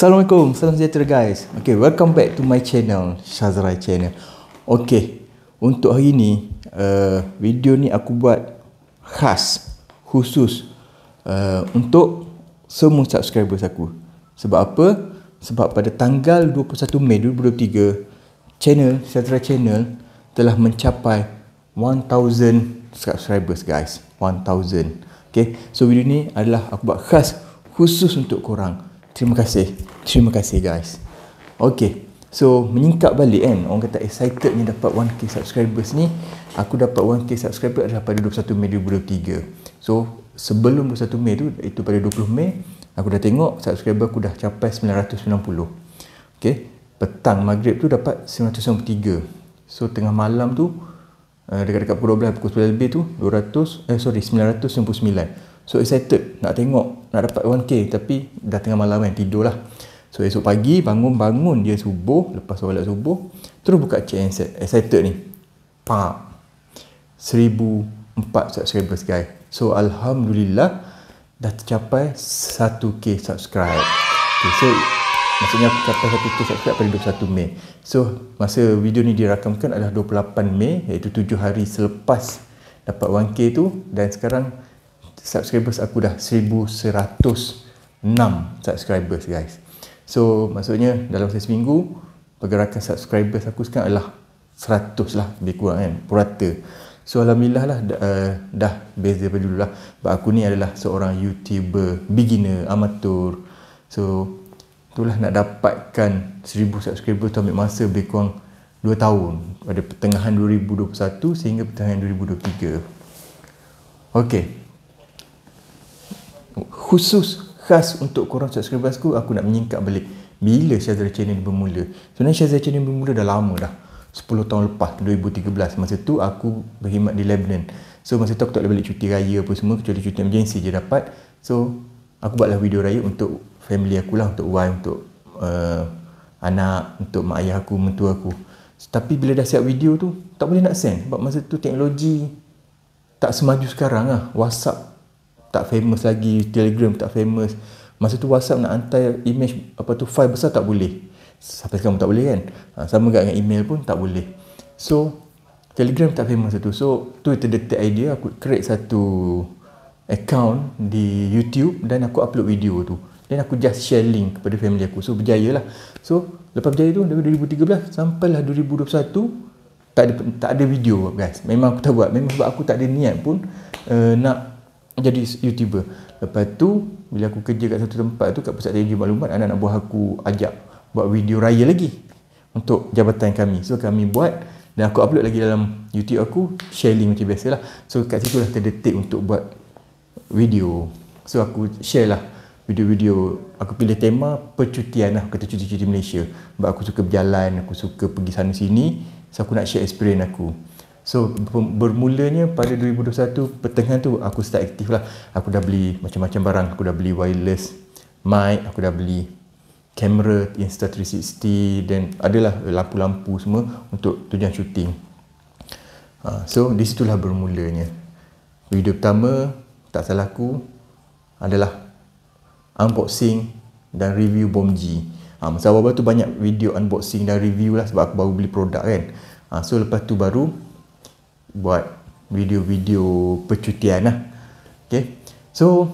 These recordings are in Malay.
Assalamualaikum, salam sejahtera guys Okay, welcome back to my channel Shazrai Channel Okay, untuk hari ni uh, Video ni aku buat khas Khusus uh, Untuk semua subscribers aku Sebab apa? Sebab pada tanggal 21 Mei 2023 Channel, Shazrai Channel Telah mencapai 1000 subscribers guys 1000 Okay, so video ni adalah aku buat khas Khusus untuk korang Terima kasih. Terima kasih guys. Okay. So, menyingkap balik kan. Orang kata excited ni dapat 1K subscribers ni. Aku dapat 1K subscribers adalah pada 21 Mei 2023. So, sebelum 21 Mei tu, itu pada 20 Mei. Aku dah tengok subscriber aku dah capai 990. Okay. Petang maghrib tu dapat 993. So, tengah malam tu, eh, dekat-dekat pukul 12, pukul 11 lebih tu, 200, eh sorry, 999. So, excited nak tengok, nak dapat 1K. Tapi, dah tengah malam kan, tidur lah. So esok pagi bangun-bangun dia subuh lepas solat subuh terus buka check and excited ni. Pak. 1004 subscribers guys. So alhamdulillah dah tercapai 1k subscribe. Okay, so maksudnya aku capai 1k subscribe pada 21 Mei. So masa video ni dirakamkan adalah 28 Mei iaitu 7 hari selepas dapat 1k tu dan sekarang subscribers aku dah 1106 subscribers guys. So maksudnya dalam seminggu pergerakan subscribers aku sekarang adalah 100 lah lebih kurang kan purata. So alhamdulillah lah dah, eh, uh, dah beza daripada dulu lah. Sebab aku ni adalah seorang YouTuber beginner amatur. So itulah nak dapatkan 1000 subscriber tu ambil masa lebih kurang 2 tahun pada pertengahan 2021 sehingga pertengahan 2023. Okay, Khusus khas untuk korang subscribers aku aku nak menyingkap balik bila Syazra Channel ni bermula sebenarnya Syazra Channel bermula dah lama dah 10 tahun lepas 2013 masa tu aku berkhidmat di Lebanon so masa tu aku tak boleh balik cuti raya apa semua kecuali cuti emergency je dapat so aku buatlah video raya untuk family aku lah untuk wife untuk uh, anak untuk mak ayah aku mentua aku so, tapi bila dah siap video tu tak boleh nak send sebab masa tu teknologi tak semaju sekarang lah whatsapp tak famous lagi Telegram tak famous masa tu WhatsApp nak hantar image apa tu file besar tak boleh sampai sekarang pun tak boleh kan ha, sama juga dengan email pun tak boleh so Telegram tak famous tu so tu terdetik idea aku create satu account di YouTube dan aku upload video tu dan aku just share link kepada family aku so berjaya lah so lepas berjaya tu dari 2013 sampailah 2021 tak ada tak ada video guys memang aku tak buat memang sebab aku tak ada niat pun uh, nak jadi youtuber lepas tu bila aku kerja kat satu tempat tu kat pusat teknologi maklumat anak-anak buah aku ajak buat video raya lagi untuk jabatan kami so kami buat dan aku upload lagi dalam youtube aku share link macam biasa lah so kat situ lah terdetik untuk buat video so aku share lah video-video aku pilih tema percutian lah kata cuti-cuti Malaysia sebab aku suka berjalan aku suka pergi sana sini so aku nak share experience aku So bermulanya pada 2021 pertengahan tu aku start aktif lah. Aku dah beli macam-macam barang. Aku dah beli wireless mic, aku dah beli kamera Insta360 dan adalah lampu-lampu semua untuk tujuan syuting. Ha, ah, so di situlah bermulanya. Video pertama tak salah aku adalah unboxing dan review Bomb G. Ha, masa awal-awal tu banyak video unboxing dan review lah sebab aku baru beli produk kan. Ah, so lepas tu baru buat video-video percutian lah. Okay. So,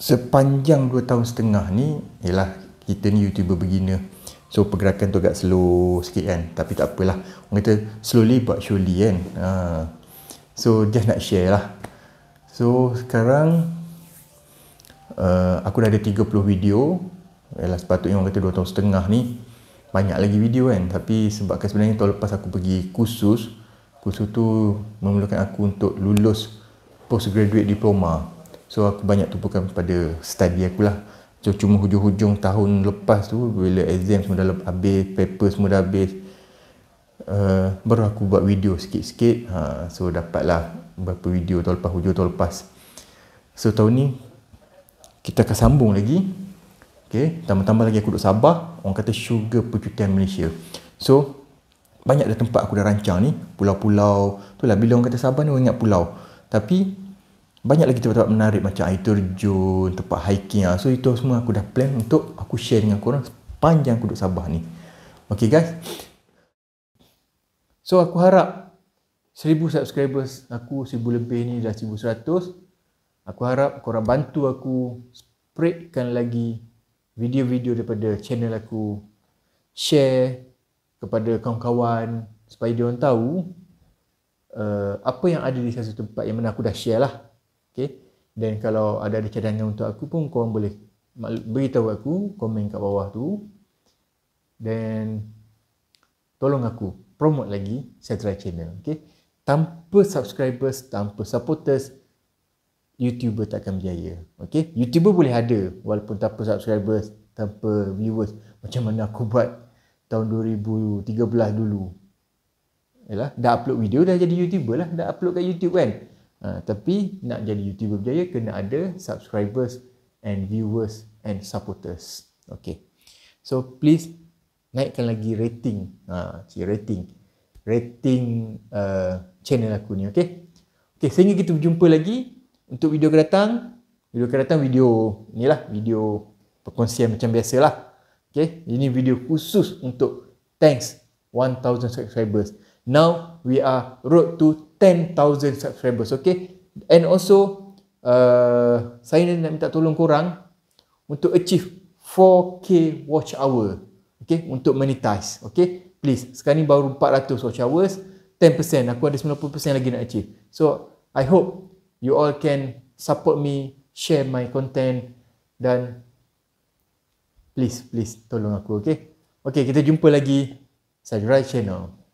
sepanjang 2 tahun setengah ni, ialah kita ni YouTuber begini, So, pergerakan tu agak slow sikit kan. Tapi tak apalah. Orang kata, slowly but surely kan. Ha. So, just nak share lah. So, sekarang, uh, aku dah ada 30 video. Ialah sepatutnya orang kata 2 tahun setengah ni, banyak lagi video kan. Tapi, sebabkan sebenarnya tahun lepas aku pergi kursus, kursus tu memerlukan aku untuk lulus postgraduate diploma so aku banyak tumpukan pada study aku lah so, cuma hujung-hujung tahun lepas tu bila exam semua dah habis paper semua dah habis uh, baru aku buat video sikit-sikit ha, so dapatlah beberapa video tahun lepas hujung tahun lepas so tahun ni kita akan sambung lagi ok tambah-tambah lagi aku duduk Sabah orang kata sugar percutian Malaysia so banyak dah tempat aku dah rancang ni pulau-pulau tu lah bila orang kata Sabah ni orang ingat pulau tapi banyak lagi tempat-tempat menarik macam air terjun tempat hiking lah. so itu semua aku dah plan untuk aku share dengan korang sepanjang aku duduk Sabah ni ok guys so aku harap 1000 subscribers aku 1000 lebih ni dah 1100 aku harap korang bantu aku spreadkan lagi video-video daripada channel aku share kepada kawan-kawan supaya dia orang tahu uh, apa yang ada di satu tempat yang mana aku dah share lah. Okay. Dan kalau ada ada cadangan untuk aku pun kau boleh beritahu aku komen kat bawah tu. Dan tolong aku promote lagi Satra channel. Okay. Tanpa subscribers, tanpa supporters, YouTuber tak akan berjaya. Okay. YouTuber boleh ada walaupun tanpa subscribers, tanpa viewers. Macam mana aku buat tahun 2013 dulu. Yalah, dah upload video dah jadi YouTuber lah, dah upload kat YouTube kan. Ha, tapi nak jadi YouTuber berjaya kena ada subscribers and viewers and supporters. Okay. So please naikkan lagi rating. Ha, si rating. Rating uh, channel aku ni. Okay. Okay, sehingga kita berjumpa lagi untuk video ke datang. Video ke datang video ni lah. Video perkongsian macam biasa lah. Okay, ini video khusus untuk thanks 1000 subscribers. Now we are road to 10,000 subscribers. Okay, and also uh, saya nak minta tolong korang untuk achieve 4K watch hour. Okay, untuk monetize. Okay, please. Sekarang ni baru 400 watch hours. 10%. Aku ada 90% lagi nak achieve. So, I hope you all can support me, share my content dan please please tolong aku okay? Okay, kita jumpa lagi Sajurai channel